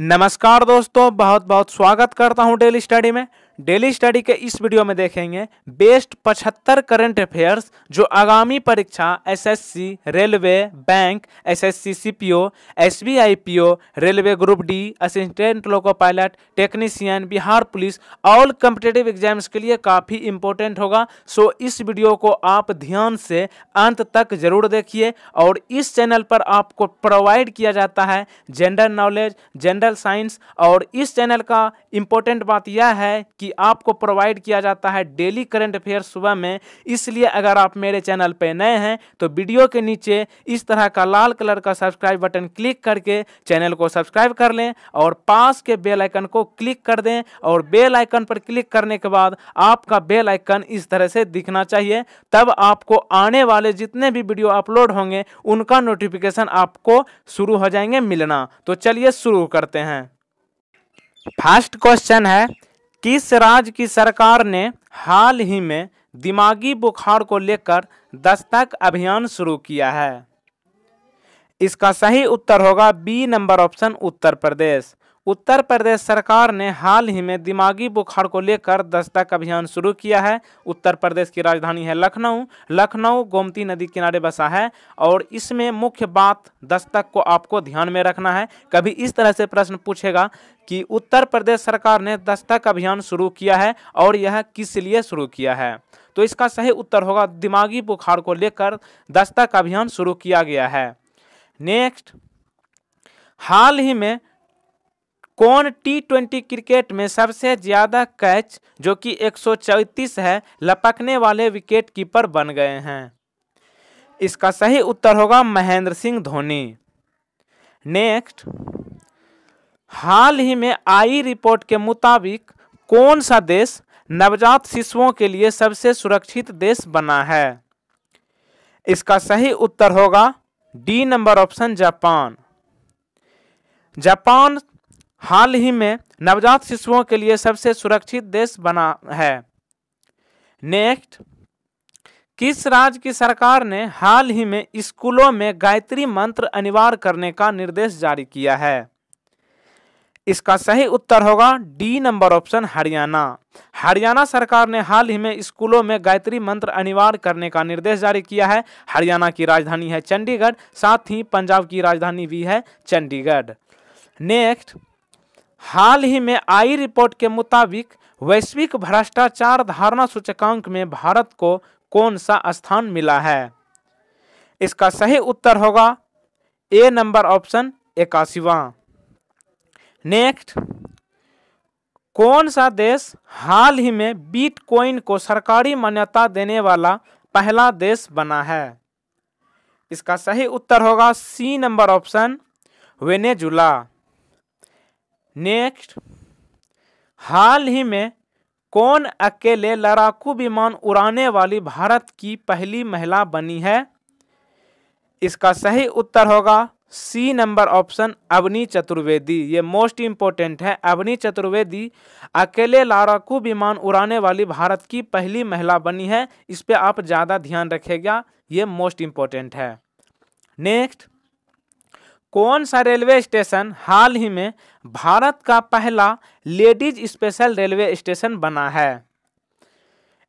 नमस्कार दोस्तों बहुत बहुत स्वागत करता हूं डेली स्टडी में डेली स्टडी के इस वीडियो में देखेंगे बेस्ट 75 करंट अफेयर्स जो आगामी परीक्षा SSC railway bank SSC CPO SBI PO railway group D assistant loco pilot technician Bihar police all competitive exams के लिए काफ़ी इंपॉर्टेंट होगा सो इस वीडियो को आप ध्यान से अंत तक जरूर देखिए और इस चैनल पर आपको प्रोवाइड किया जाता है जनरल नॉलेज जनरल साइंस और इस चैनल का इम्पोर्टेंट बात यह है कि कि आपको प्रोवाइड किया जाता है डेली करंट अफेयर सुबह में इसलिए अगर आप मेरे चैनल पर नए हैं तो वीडियो के नीचे इस तरह का लाल कलर का सब्सक्राइब बटन क्लिक करके चैनल को सब्सक्राइब कर लें और पास के बेल आइकन को क्लिक कर दें और बेल आइकन पर क्लिक करने के बाद आपका बेल आइकन इस तरह से दिखना चाहिए तब आपको आने वाले जितने भी वीडियो अपलोड होंगे उनका नोटिफिकेशन आपको शुरू हो जाएंगे मिलना तो चलिए शुरू करते हैं फर्स्ट क्वेश्चन है किस राज्य की सरकार ने हाल ही में दिमागी बुखार को लेकर दस्तक अभियान शुरू किया है इसका सही उत्तर होगा B number option Uttar Pradesh Uttar Pradesh सरकार ने हाल ही में दिमागी बुखार को लेकर दस्तक अभियान शुरू किया है उत्तर प्रदेश की राजधानी है लखनऊ लखनऊ गोमती नदी किनारे बसा है और इसमें मुख्य बात दस्तक को आपको ध्यान में रखना है कभी इस तरह से प्रश्न पूछेगा कि उत्तर प्रदेश सरकार ने दस्तक अभियान शुरू किया है और यह किस लिए शुरू किया है तो इसका सही उत्तर होगा दिमागी बुखार को लेकर दस्तक अभियान शुरू किया गया है नेक्स्ट हाल ही में कौन टी ट्वेंटी क्रिकेट में सबसे ज्यादा कैच जो कि एक है लपकने वाले विकेट कीपर बन गए हैं इसका सही उत्तर होगा महेंद्र सिंह धोनी नेक्स्ट हाल ही में आई रिपोर्ट के मुताबिक कौन सा देश नवजात शिशुओं के लिए सबसे सुरक्षित देश बना है इसका सही उत्तर होगा D number option Japan Japan हाल ही में नवजात शिशुओं के लिए सबसे सुरक्षित देश बना है नेक्स्ट किस राज्य की सरकार ने हाल ही में स्कूलों में गायत्री मंत्र अनिवार्य करने का निर्देश जारी किया है इसका सही उत्तर होगा D number option Haryana Haryana सरकार ने हाल ही में स्कूलों में गायत्री मंत्र अनिवार्य करने का निर्देश जारी किया है हरियाणा की राजधानी है चंडीगढ़ साथ ही पंजाब की राजधानी भी है चंडीगढ़ नेक्स्ट हाल ही में आई रिपोर्ट के मुताबिक वैश्विक भ्रष्टाचार धारणा सूचकांक में भारत को कौन सा स्थान मिला है इसका सही उत्तर होगा ए नंबर ऑप्शन इक्यासीवा नेक्स्ट कौन सा देश हाल ही में बिटकॉइन को सरकारी मान्यता देने वाला पहला देश बना है इसका सही उत्तर होगा C number option Venezuela next हाल ही में कौन अकेले लड़ाकू विमान उड़ाने वाली भारत की पहली महिला बनी है इसका सही उत्तर होगा C number option Avani Chaturvedi ये मोस्ट इम्पोर्टेंट है अवनी चतुर्वेदी अकेले लड़ाकू विमान उड़ाने वाली भारत की पहली महिला बनी है इस पर आप ज़्यादा ध्यान रखेगा ये मोस्ट इम्पोर्टेंट है नेक्स्ट कौन सा रेलवे स्टेशन हाल ही में भारत का पहला लेडीज स्पेशल रेलवे स्टेशन बना है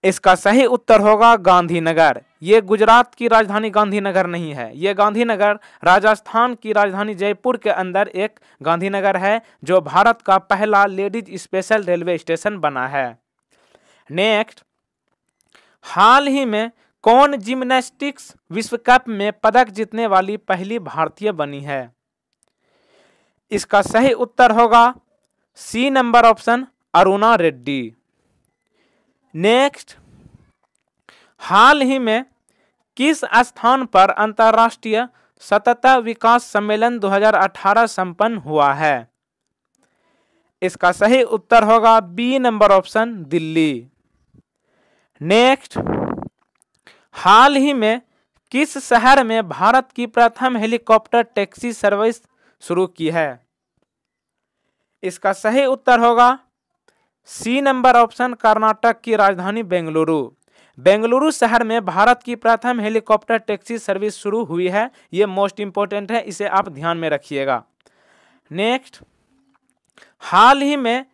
इसका सही उत्तर होगा गांधीनगर ये गुजरात की राजधानी गांधीनगर नहीं है ये गांधीनगर राजस्थान की राजधानी जयपुर के अंदर एक गांधीनगर है जो भारत का पहला लेडीज स्पेशल रेलवे स्टेशन बना है नेक्स्ट हाल ही में कौन जिम्नास्टिक्स विश्व कप में पदक जीतने वाली पहली भारतीय बनी है इसका सही उत्तर होगा C number option Aruna Reddy next हाल ही में किस स्थान पर अंतर्राष्ट्रीय सतत विकास सम्मेलन 2018 संपन्न हुआ है इसका सही उत्तर होगा B number option Delhi next हाल ही में किस शहर में भारत की प्रथम हेलीकॉप्टर टैक्सी सर्विस शुरू की है इसका सही उत्तर होगा सी नंबर ऑप्शन कर्नाटक की राजधानी बेंगलुरु बेंगलुरु शहर में भारत की प्रथम हेलीकॉप्टर टैक्सी सर्विस शुरू हुई है ये मोस्ट इम्पोर्टेंट है इसे आप ध्यान में रखिएगा नेक्स्ट हाल ही में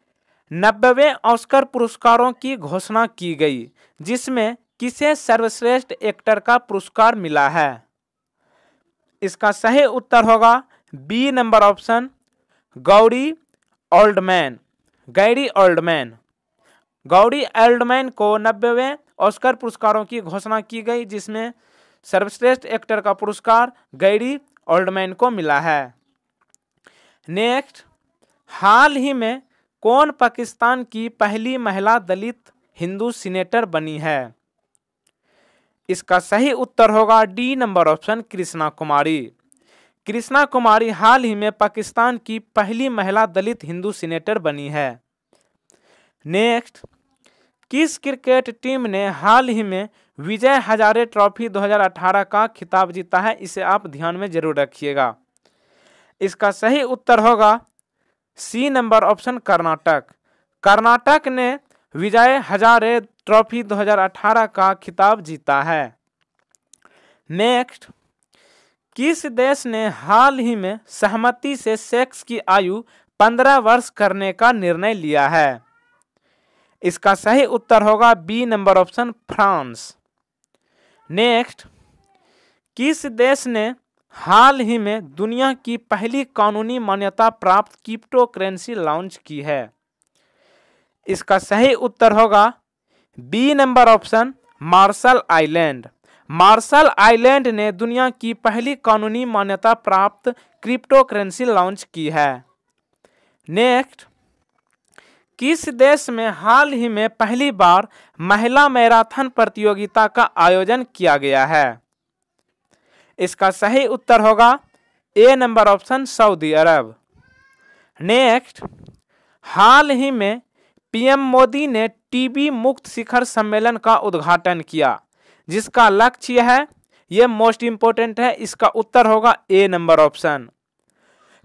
नब्बे ऑस्कर पुरस्कारों की घोषणा की गई जिसमें किसे सर्वश्रेष्ठ एक्टर का पुरस्कार मिला है इसका सही उत्तर होगा B number option Gary Oldman Gary Oldman Gary Oldman को नब्बेवें ऑस्कर पुरस्कारों की घोषणा की गई जिसमें सर्वश्रेष्ठ एक्टर का पुरस्कार गैरी ओल्डमैन को मिला है नेक्स्ट हाल ही में कौन पाकिस्तान की पहली महिला दलित हिंदू सीनेटर बनी है इसका सही उत्तर होगा D number option Krishna Kumari Krishna Kumari हाल ही में पाकिस्तान की पहली महिला दलित हिंदू सीनेटर बनी है नेक्स्ट किस क्रिकेट टीम ने हाल ही में विजय हजारे ट्रॉफी 2018 का खिताब जीता है इसे आप ध्यान में जरूर रखिएगा इसका सही उत्तर होगा C number option Karnataka Karnataka ने विजय हजारे ट्रॉफी 2018 का खिताब जीता है नेक्स्ट किस देश ने हाल ही में सहमति से सेक्स की आयु 15 वर्ष करने का निर्णय लिया है इसका सही उत्तर होगा B number option France next किस देश ने हाल ही में दुनिया की पहली कानूनी मान्यता प्राप्त क्रिप्टो करेंसी लॉन्च की है इसका सही उत्तर होगा B number option Marshall Island Marshall Island ने दुनिया की पहली कानूनी मान्यता प्राप्त क्रिप्टो करेंसी लॉन्च की है नेक्स्ट किस देश में हाल ही में पहली बार महिला मैराथन प्रतियोगिता का आयोजन किया गया है इसका सही उत्तर होगा A number option Saudi Arab next हाल ही में पीएम मोदी ने टीबी मुक्त शिखर सम्मेलन का उद्घाटन किया जिसका लक्ष्य है ये मोस्ट इम्पोर्टेंट है इसका उत्तर होगा A number option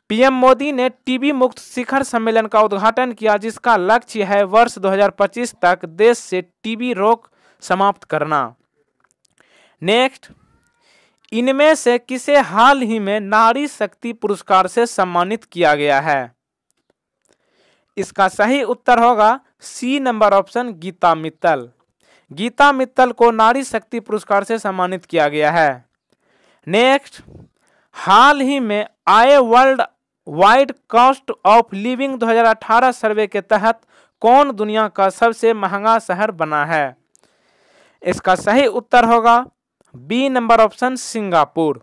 PM Modi ने टीबी मुक्त शिखर सम्मेलन का उद्घाटन किया जिसका लक्ष्य है वर्ष 2025 तक देश से टीबी रोग समाप्त करना नेक्स्ट इनमें से किसे हाल ही में नारी शक्ति पुरस्कार से सम्मानित किया गया है इसका सही उत्तर होगा C number option Geeta Mittal Geeta Mittal को नारी शक्ति पुरस्कार से सम्मानित किया गया है नेक्स्ट हाल ही में आए world wide cost of living 2018 survey के तहत कौन दुनिया का सबसे महंगा शहर बना है इसका सही उत्तर होगा B number option Singapore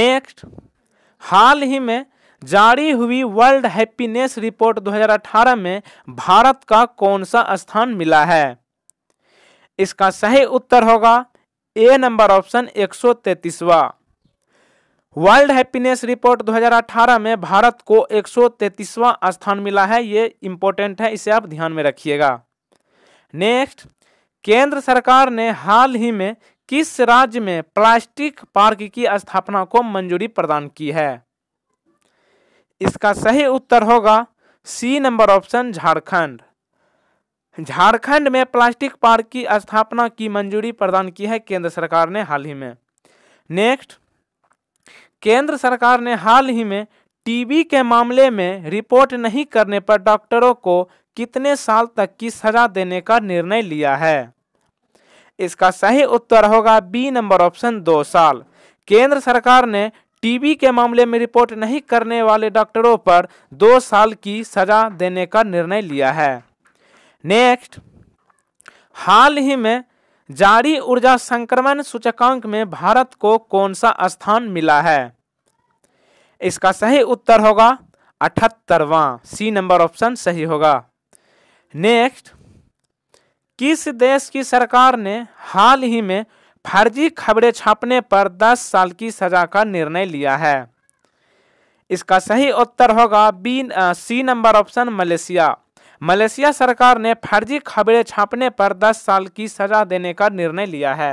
next हाल ही में जारी हुई वर्ल्ड हैप्पीनेस रिपोर्ट 2018 में भारत का कौन सा स्थान मिला है इसका सही उत्तर होगा ए नंबर ऑप्शन एक सौ तैतीसवा वर्ल्ड हैप्पीनेस रिपोर्ट 2018 में भारत को एक सौ स्थान मिला है ये इम्पोर्टेंट है इसे आप ध्यान में रखिएगा नेक्स्ट केंद्र सरकार ने हाल ही में किस राज्य में प्लास्टिक पार्क की स्थापना को मंजूरी प्रदान की है इसका सही उत्तर होगा C number option Jharkhand Jharkhand में प्लास्टिक पार्क की स्थापना की मंजूरी प्रदान की है केंद्र सरकार ने हाल ही में नेक्स्ट केंद्र सरकार ने हाल ही में टीबी के मामले में रिपोर्ट नहीं करने पर डॉक्टरों को कितने साल तक की सजा देने का निर्णय लिया है इसका सही उत्तर होगा बी नंबर ऑप्शन दो साल केंद्र सरकार ने टीबी के मामले में रिपोर्ट नहीं करने वाले डॉक्टरों पर दो साल की सजा देने का निर्णय लिया है नेक्स्ट हाल ही में जारी ऊर्जा संक्रमण सूचकांक में भारत को कौन सा स्थान मिला है इसका सही उत्तर होगा अठहत्तरवा सी नंबर ऑप्शन सही होगा नेक्स्ट किस देश की सरकार ने हाल ही में फर्जी खबरें छापने पर 10 साल की सजा का निर्णय लिया है इसका सही उत्तर होगा B C number option Malaysia Malaysia सरकार ने फर्जी खबरें छापने पर 10 साल की सजा देने का निर्णय लिया है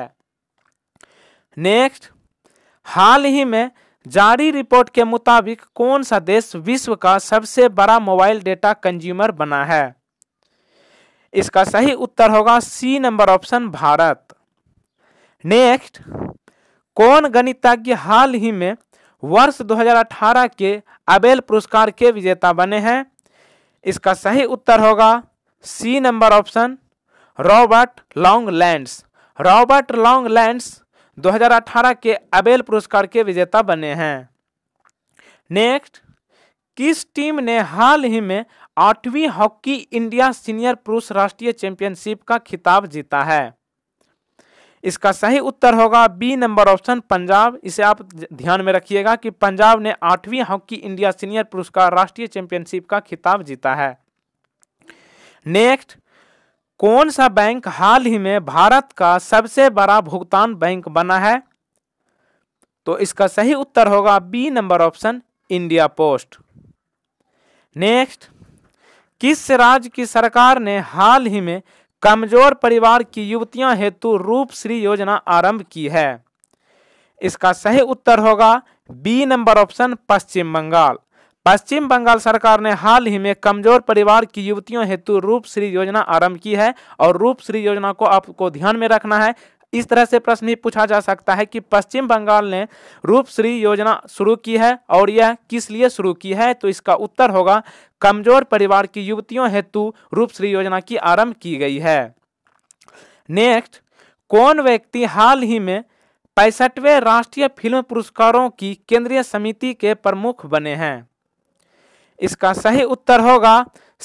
नेक्स्ट हाल ही में जारी रिपोर्ट के मुताबिक कौन सा देश विश्व का सबसे बड़ा मोबाइल डेटा कंज्यूमर बना है इसका सही उत्तर होगा C number option Bharat next कौन गणितज्ञ हाल ही में वर्ष 2018 के अबेल पुरस्कार के विजेता बने हैं इसका सही उत्तर होगा C number option Robert Langlands Robert Langlands 2018 के अबेल पुरस्कार के विजेता बने हैं नेक्स्ट किस टीम ने हाल ही में आठवीं हॉकी इंडिया सीनियर पुरुष राष्ट्रीय चैंपियनशिप का खिताब जीता है इसका सही उत्तर होगा बी नंबर ऑप्शन पंजाब इसे आप ध्यान में रखिएगा कि पंजाब ने आठवीं हॉकी इंडिया सीनियर पुरस्कार राष्ट्रीय चैंपियनशिप का खिताब जीता है नेक्स्ट कौन सा बैंक हाल ही में भारत का सबसे बड़ा भुगतान बैंक बना है तो इसका सही उत्तर होगा B number option India Post next किस राज्य की सरकार ने हाल ही में कमजोर परिवार की युवतियां हेतु रूप श्री योजना आरंभ की है इसका सही उत्तर होगा B number option Paschim Bengal Paschim Bengal सरकार ने हाल ही में कमजोर परिवार की युवतियों हेतु रूप श्री योजना आरंभ की है और रूप श्री योजना को आपको ध्यान में रखना है इस तरह से प्रश्न भी पूछा जा सकता है कि पश्चिम बंगाल ने रूपश्री योजना शुरू की है और यह किस लिए शुरू की है तो इसका उत्तर होगा कमजोर परिवार की युवतियों हेतु रूपश्री योजना की आरंभ की गई है नेक्स्ट कौन व्यक्ति हाल ही में पैंसठवें राष्ट्रीय फिल्म पुरस्कारों की केंद्रीय समिति के प्रमुख बने हैं इसका सही उत्तर होगा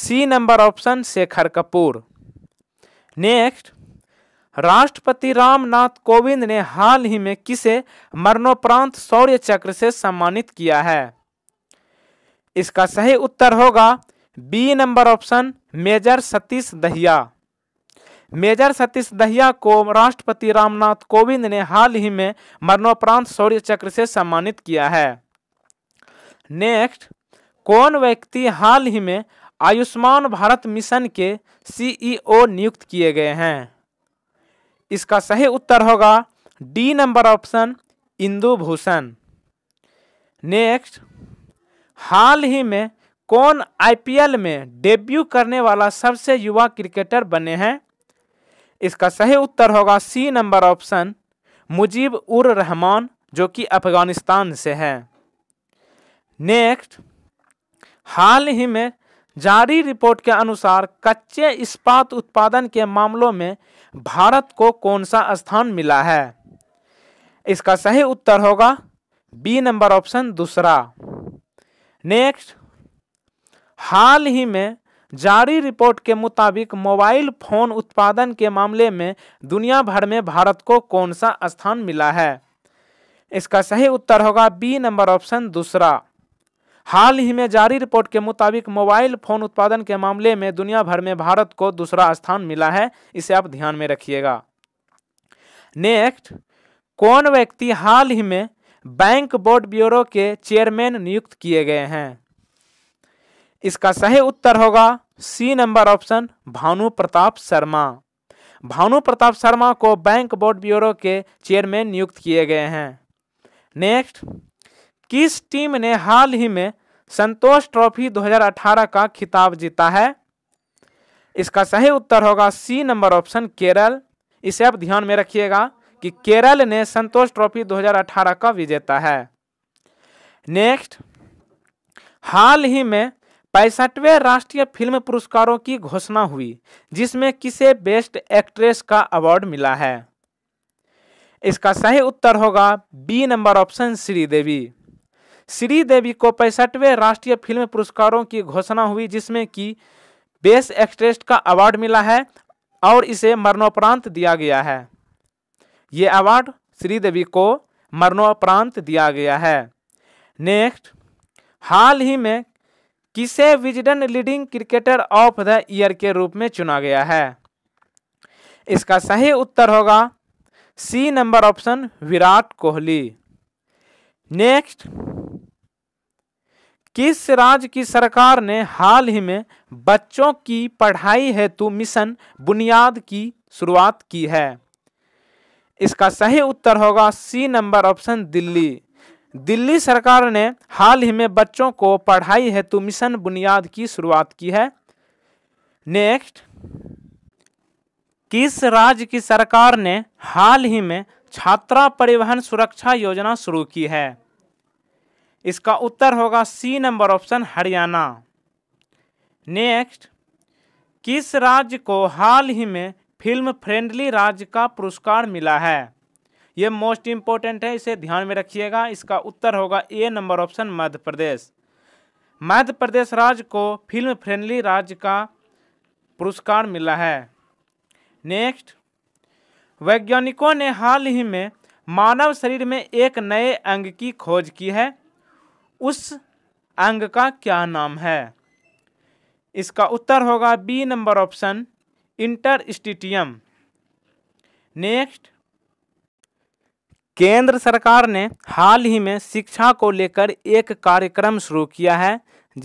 C number option Shekhar Kapur next राष्ट्रपति रामनाथ कोविंद ने हाल ही में किसे मरणोपरांत शौर्य चक्र से सम्मानित किया है इसका सही उत्तर होगा B number option major Satish Dahiya major Satish Dahiya को राष्ट्रपति रामनाथ कोविंद ने हाल ही में मरणोपरांत शौर्य चक्र से सम्मानित किया है नेक्स्ट कौन व्यक्ति हाल ही में आयुष्मान भारत मिशन के सीईओ नियुक्त किए गए हैं इसका सही उत्तर होगा D number option Indu Bhushan next हाल ही में कौन आईपीएल में डेब्यू करने वाला सबसे युवा क्रिकेटर बने हैं इसका सही उत्तर होगा सी नंबर ऑप्शन मुजीब उर रहमान जो कि अफगानिस्तान से है नेक्स्ट हाल ही में जारी रिपोर्ट के अनुसार कच्चे इस्पात उत्पादन के मामलों में भारत को कौन सा स्थान मिला है इसका सही उत्तर होगा बी नंबर ऑप्शन दूसरा नेक्स्ट हाल ही में जारी रिपोर्ट के मुताबिक मोबाइल फोन उत्पादन के मामले में दुनिया भर में भारत को कौन सा स्थान मिला है इसका सही उत्तर होगा बी नंबर ऑप्शन दूसरा हाल ही में जारी रिपोर्ट के मुताबिक मोबाइल फोन उत्पादन के मामले में दुनिया भर में भारत को दूसरा स्थान मिला है इसे आप ध्यान में रखिएगा नेक्स्ट कौन व्यक्ति हाल ही में बैंक बोर्ड ब्यूरो के चेयरमैन नियुक्त किए गए हैं इसका सही उत्तर होगा C number option Bhanu Pratap Sharma Bhanu Pratap Sharma को बैंक बोर्ड ब्यूरो के चेयरमैन नियुक्त किए गए हैं नेक्स्ट किस टीम ने हाल ही में संतोष ट्रॉफी 2018 का खिताब जीता है इसका सही उत्तर होगा सी नंबर ऑप्शन केरल इसे आप ध्यान में रखिएगा कि केरल ने संतोष ट्रॉफी 2018 का विजेता है नेक्स्ट हाल ही में पैंसठवें राष्ट्रीय फिल्म पुरस्कारों की घोषणा हुई जिसमें किसे बेस्ट एक्ट्रेस का अवार्ड मिला है इसका सही उत्तर होगा B number option Sridevi Sridevi को पैंसठवें राष्ट्रीय फिल्म पुरस्कारों की घोषणा हुई जिसमें कि बेस्ट एक्ट्रेस का अवार्ड मिला है और इसे मरणोपरांत दिया गया है ये अवार्ड श्रीदेवी को मरणोपरांत दिया गया है नेक्स्ट हाल ही में किसे Wisden leading cricketer of the year के रूप में चुना गया है इसका सही उत्तर होगा C number option Virat Kohli next किस राज्य की सरकार ने हाल ही में बच्चों की पढ़ाई हेतु मिशन बुनियाद की शुरुआत की है इसका सही उत्तर होगा C number option Delhi Delhi सरकार ने हाल ही में बच्चों को पढ़ाई हेतु मिशन बुनियाद की शुरुआत की है नेक्स्ट किस राज्य की सरकार ने हाल ही में छात्रा परिवहन सुरक्षा योजना शुरू की है इसका उत्तर होगा C number option Haryana next किस राज्य को हाल ही में फिल्म फ्रेंडली राज्य का पुरस्कार मिला है ये मोस्ट इम्पोर्टेंट है इसे ध्यान में रखिएगा इसका उत्तर होगा ए नंबर ऑप्शन मध्य प्रदेश मध्य प्रदेश राज्य को फिल्म फ्रेंडली राज्य का पुरस्कार मिला है नेक्स्ट वैज्ञानिकों ने हाल ही में मानव शरीर में एक नए अंग की खोज की है उस अंग का क्या नाम है इसका उत्तर होगा B number option interstitium next केंद्र सरकार ने हाल ही में शिक्षा को लेकर एक कार्यक्रम शुरू किया है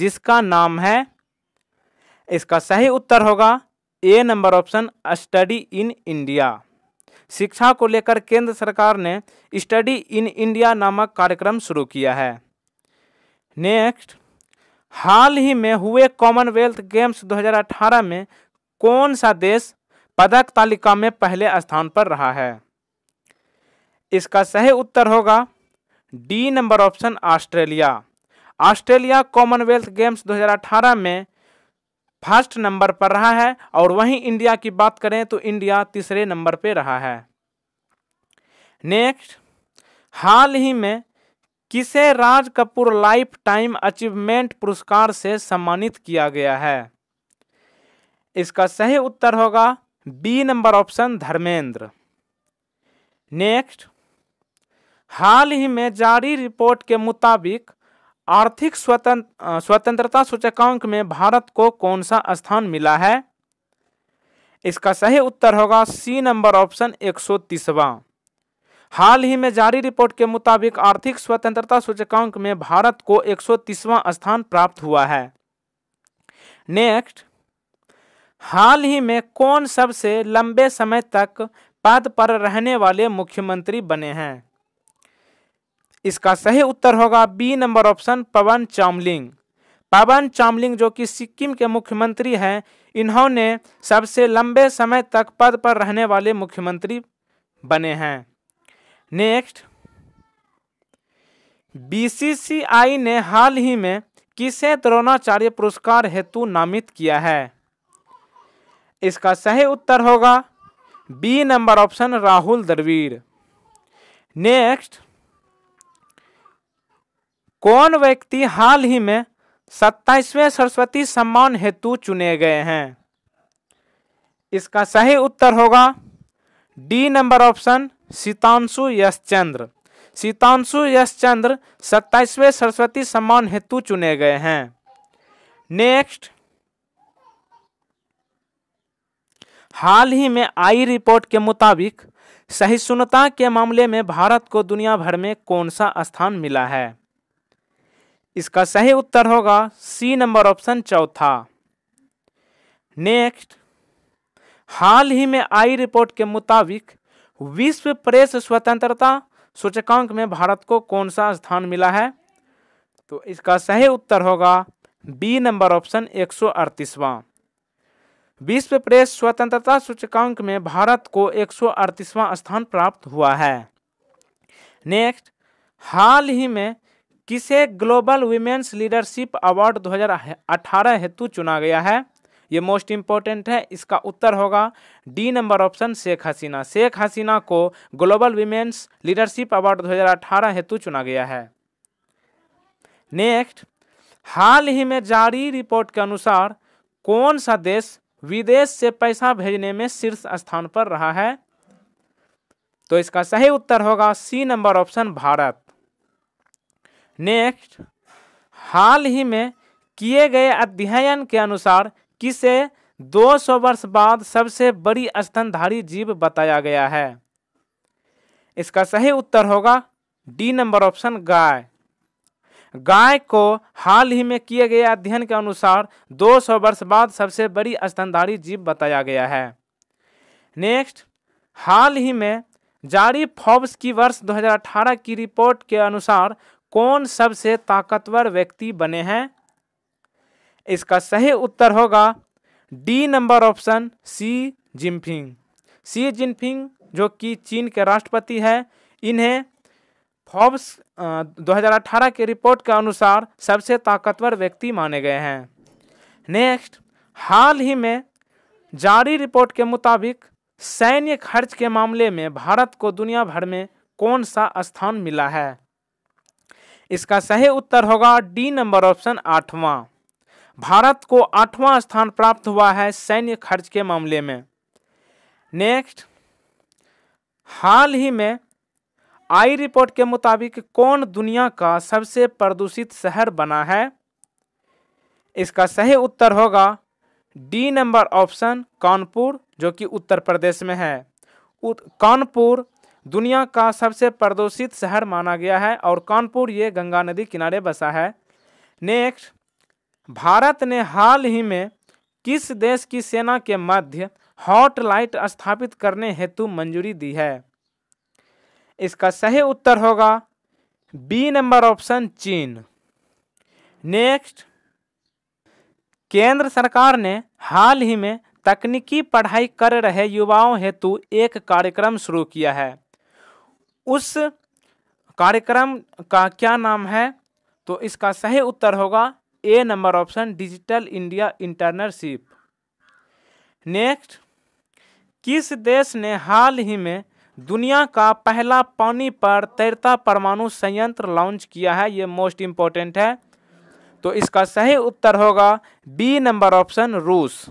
जिसका नाम है इसका सही उत्तर होगा A number option study in India शिक्षा को लेकर केंद्र सरकार ने स्टडी इन इंडिया नामक कार्यक्रम शुरू किया है नेक्स्ट हाल ही में हुए कॉमनवेल्थ गेम्स 2018 में कौन सा देश पदक तालिका में पहले स्थान पर रहा है इसका सही उत्तर होगा D number option Australia Australia Commonwealth games 2018 में फर्स्ट नंबर पर रहा है और वहीं इंडिया की बात करें तो इंडिया तीसरे नंबर पर रहा है नेक्स्ट हाल ही में किसे Raj Kapoor lifetime achievement पुरस्कार से सम्मानित किया गया है इसका सही उत्तर होगा B number option Dharmendra next हाल ही में जारी रिपोर्ट के मुताबिक आर्थिक स्वतंत्र स्वतंत्रता सूचकांक में भारत को कौन सा स्थान मिला है इसका सही उत्तर होगा सी नंबर ऑप्शन एक सौ तीसवा हाल ही में जारी रिपोर्ट के मुताबिक आर्थिक स्वतंत्रता सूचकांक में भारत को एक स्थान प्राप्त हुआ है नेक्स्ट हाल ही में कौन सबसे लंबे समय तक पद पर रहने वाले मुख्यमंत्री बने हैं इसका सही उत्तर होगा B number option Pawan Chamling Pawan Chamling जो कि सिक्किम के मुख्यमंत्री हैं इन्होंने सबसे लंबे समय तक पद पर रहने वाले मुख्यमंत्री बने हैं नेक्स्ट बीसीसीआई ने हाल ही में किसे द्रोणाचार्य पुरस्कार हेतु नामित किया है इसका सही उत्तर होगा B number option Rahul Dravid next कौन व्यक्ति हाल ही में सत्ताईसवें सरस्वती सम्मान हेतु चुने गए हैं इसका सही उत्तर होगा D number option Sitanshu Yashaschandra Sitanshu Yashaschandra सत्ताईसवें सरस्वती सम्मान हेतु चुने गए हैं नेक्स्ट हाल ही में आई रिपोर्ट के मुताबिक सहिष्णुता के मामले में भारत को दुनिया भर में कौन सा स्थान मिला है इसका सही उत्तर होगा सी नंबर ऑप्शन चौथा नेक्स्ट हाल ही में आई रिपोर्ट के मुताबिक विश्व प्रेस स्वतंत्रता सूचकांक में भारत को कौन सा स्थान मिला है तो इसका सही उत्तर होगा बी नंबर ऑप्शन एक सौ विश्व प्रेस स्वतंत्रता सूचकांक में भारत को एक स्थान प्राप्त हुआ है नेक्स्ट हाल ही में किसे ग्लोबल वुमेन्स लीडरशिप अवार्ड 2018 हेतु चुना गया है ये मोस्ट इम्पोर्टेंट है इसका उत्तर होगा D number option Sheikh Hasina Sheikh Hasina को ग्लोबल वीमेंस लीडरशिप अवार्ड 2018 हेतु चुना गया है नेक्स्ट हाल ही में जारी रिपोर्ट के अनुसार कौन सा देश विदेश से पैसा भेजने में शीर्ष स्थान पर रहा है तो इसका सही उत्तर होगा C number option Bharat next हाल ही में किए गए अध्ययन के अनुसार किसे 200 वर्ष बाद सबसे बड़ी स्तनधारी जीव बताया गया है इसका सही उत्तर होगा डी नंबर ऑप्शन गाय गाय को हाल ही में किए गए अध्ययन के अनुसार 200 वर्ष बाद सबसे बड़ी स्तनधारी जीव बताया गया है नेक्स्ट हाल ही में जारी फॉब्स की वर्ष 2018 की रिपोर्ट के अनुसार कौन सबसे ताकतवर व्यक्ति बने हैं इसका सही उत्तर होगा D number option Xi Jinping Xi Jinping जो कि चीन के राष्ट्रपति है इन्हें फॉब्स 2018 की रिपोर्ट के अनुसार सबसे ताकतवर व्यक्ति माने गए हैं नेक्स्ट हाल ही में जारी रिपोर्ट के मुताबिक सैन्य खर्च के मामले में भारत को दुनिया भर में कौन सा स्थान मिला है इसका सही उत्तर होगा डी नंबर ऑप्शन आठवां भारत को आठवां स्थान प्राप्त हुआ है सैन्य खर्च के मामले में नेक्स्ट हाल ही में आई रिपोर्ट के मुताबिक कौन दुनिया का सबसे प्रदूषित शहर बना है इसका सही उत्तर होगा डी नंबर ऑप्शन कानपुर जो कि उत्तर प्रदेश में है कानपुर दुनिया का सबसे प्रदूषित शहर माना गया है और कानपुर ये गंगा नदी किनारे बसा है नेक्स्ट भारत ने हाल ही में किस देश की सेना के मध्य हॉटलाइट स्थापित करने हेतु मंजूरी दी है इसका सही उत्तर होगा बी नंबर ऑप्शन चीन नेक्स्ट केंद्र सरकार ने हाल ही में तकनीकी पढ़ाई कर रहे युवाओं हेतु एक कार्यक्रम शुरू किया है उस कार्यक्रम का क्या नाम है तो इसका सही उत्तर होगा A number option digital India internship next किस देश ने हाल ही में दुनिया का पहला पानी पर तैरता परमाणु संयंत्र लॉन्च किया है ये मोस्ट इम्पोर्टेंट है तो इसका सही उत्तर होगा बी नंबर ऑप्शन रूस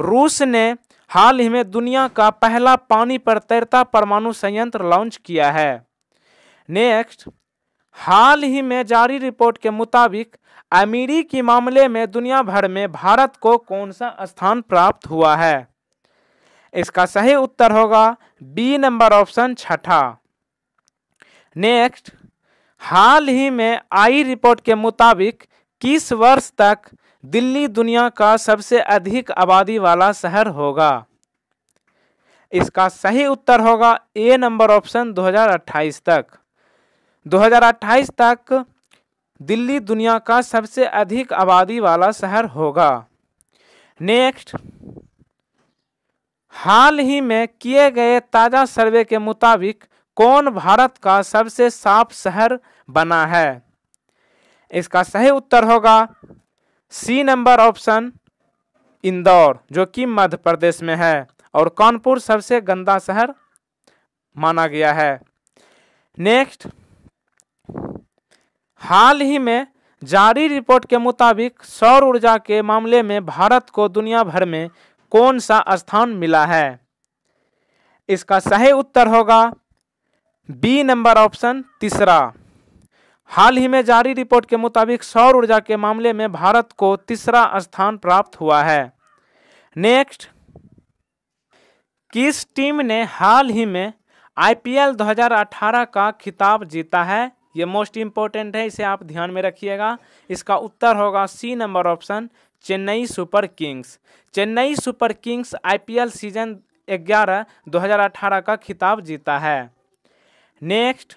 रूस ने हाल ही में दुनिया का पहला पानी पर तैरता परमाणु संयंत्र लॉन्च किया है नेक्स्ट हाल ही में जारी रिपोर्ट के मुताबिक अमीरी के मामले में दुनिया भर में भारत को कौन सा स्थान प्राप्त हुआ है इसका सही उत्तर होगा बी नंबर ऑप्शन छठा नेक्स्ट हाल ही में आई रिपोर्ट के मुताबिक किस वर्ष तक दिल्ली दुनिया का सबसे अधिक आबादी वाला शहर होगा इसका सही उत्तर होगा ए नंबर ऑप्शन 2028 तक 2028 तक दिल्ली दुनिया का सबसे अधिक आबादी वाला शहर होगा नेक्स्ट हाल ही में किए गए ताज़ा सर्वे के मुताबिक कौन भारत का सबसे साफ शहर बना है इसका सही उत्तर होगा सी नंबर ऑप्शन इंदौर जो कि मध्य प्रदेश में है और कानपुर सबसे गंदा शहर माना गया है नेक्स्ट हाल ही में जारी रिपोर्ट के मुताबिक सौर ऊर्जा के मामले में भारत को दुनिया भर में कौन सा स्थान मिला है इसका सही उत्तर होगा बी नंबर ऑप्शन तीसरा हाल ही में जारी रिपोर्ट के मुताबिक सौर ऊर्जा के मामले में भारत को तीसरा स्थान प्राप्त हुआ है नेक्स्ट किस टीम ने हाल ही में आईपीएल 2018 का खिताब जीता है ये मोस्ट इम्पॉर्टेंट है इसे आप ध्यान में रखिएगा इसका उत्तर होगा C number option Chennai super kings Chennai super kings IPL season 11 2018 का खिताब जीता है नेक्स्ट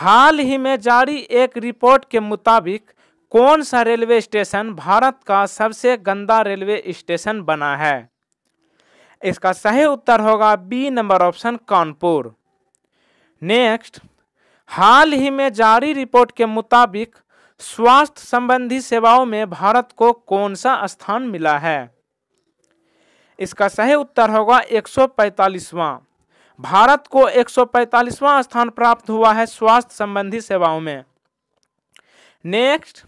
हाल ही में जारी एक रिपोर्ट के मुताबिक कौन सा रेलवे स्टेशन भारत का सबसे गंदा रेलवे स्टेशन बना है इसका सही उत्तर होगा B number option Kanpur next हाल ही में जारी रिपोर्ट के मुताबिक स्वास्थ्य संबंधी सेवाओं में भारत को कौन सा स्थान मिला है इसका सही उत्तर होगा 145वां भारत को 145वां स्थान प्राप्त हुआ है स्वास्थ्य संबंधी सेवाओं में नेक्स्ट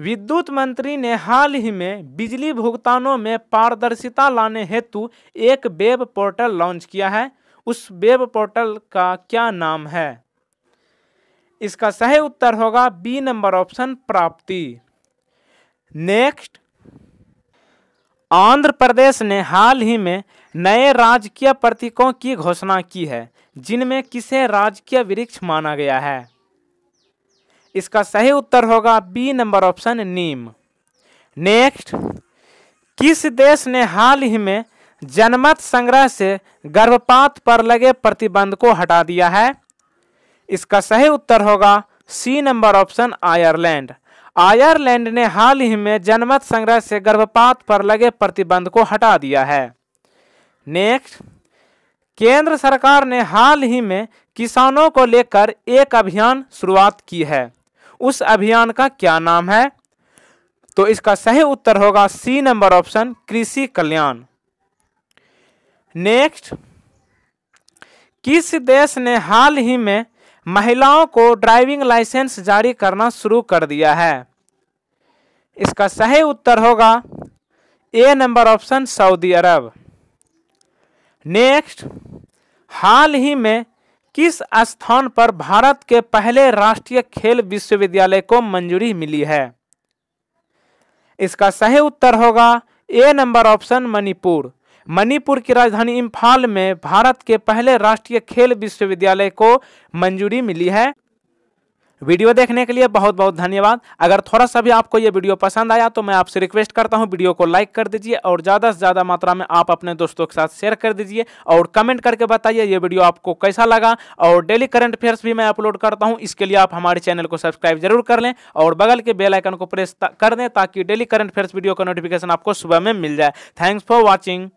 विद्युत मंत्री ने हाल ही में बिजली भुगतानों में पारदर्शिता लाने हेतु एक वेब पोर्टल लॉन्च किया है उस वेब पोर्टल का क्या नाम है इसका सही उत्तर होगा बी नंबर ऑप्शन प्राप्ति नेक्स्ट आंध्र प्रदेश ने हाल ही में नए राजकीय प्रतीकों की घोषणा की है जिनमें किसे राजकीय वृक्ष माना गया है इसका सही उत्तर होगा बी नंबर ऑप्शन नीम नेक्स्ट किस देश ने हाल ही में जनमत संग्रह से गर्भपात पर लगे प्रतिबंध को हटा दिया है इसका सही उत्तर होगा C number option Ireland Ireland ने हाल ही में जनमत संग्रह से गर्भपात पर लगे प्रतिबंध को हटा दिया है नेक्स्ट केंद्र सरकार ने हाल ही में किसानों को लेकर एक अभियान शुरुआत की है उस अभियान का क्या नाम है तो इसका सही उत्तर होगा सी नंबर ऑप्शन कृषि कल्याण नेक्स्ट किस देश ने हाल ही में महिलाओं को ड्राइविंग लाइसेंस जारी करना शुरू कर दिया है इसका सही उत्तर होगा A number option Saudi Arab next हाल ही में किस स्थान पर भारत के पहले राष्ट्रीय खेल विश्वविद्यालय को मंजूरी मिली है इसका सही उत्तर होगा A number option Manipur Manipur की राजधानी इम्फाल में भारत के पहले राष्ट्रीय खेल विश्वविद्यालय को मंजूरी मिली है वीडियो देखने के लिए बहुत बहुत धन्यवाद अगर थोड़ा सा भी आपको ये वीडियो पसंद आया तो मैं आपसे रिक्वेस्ट करता हूँ वीडियो को लाइक कर दीजिए और ज़्यादा से ज़्यादा मात्रा में आप अपने दोस्तों के साथ शेयर कर दीजिए और कमेंट करके बताइए ये वीडियो आपको कैसा लगा और डेली करंट अफेयर्स भी मैं अपलोड करता हूँ इसके लिए आप हमारे चैनल को सब्सक्राइब जरूर कर लें और बगल के बेलाइकन को प्रेस कर दें ताकि डेली करंट अफेयर्स वीडियो का नोटिफिकेशन आपको सुबह में मिल जाए थैंक्स फॉर वॉचिंग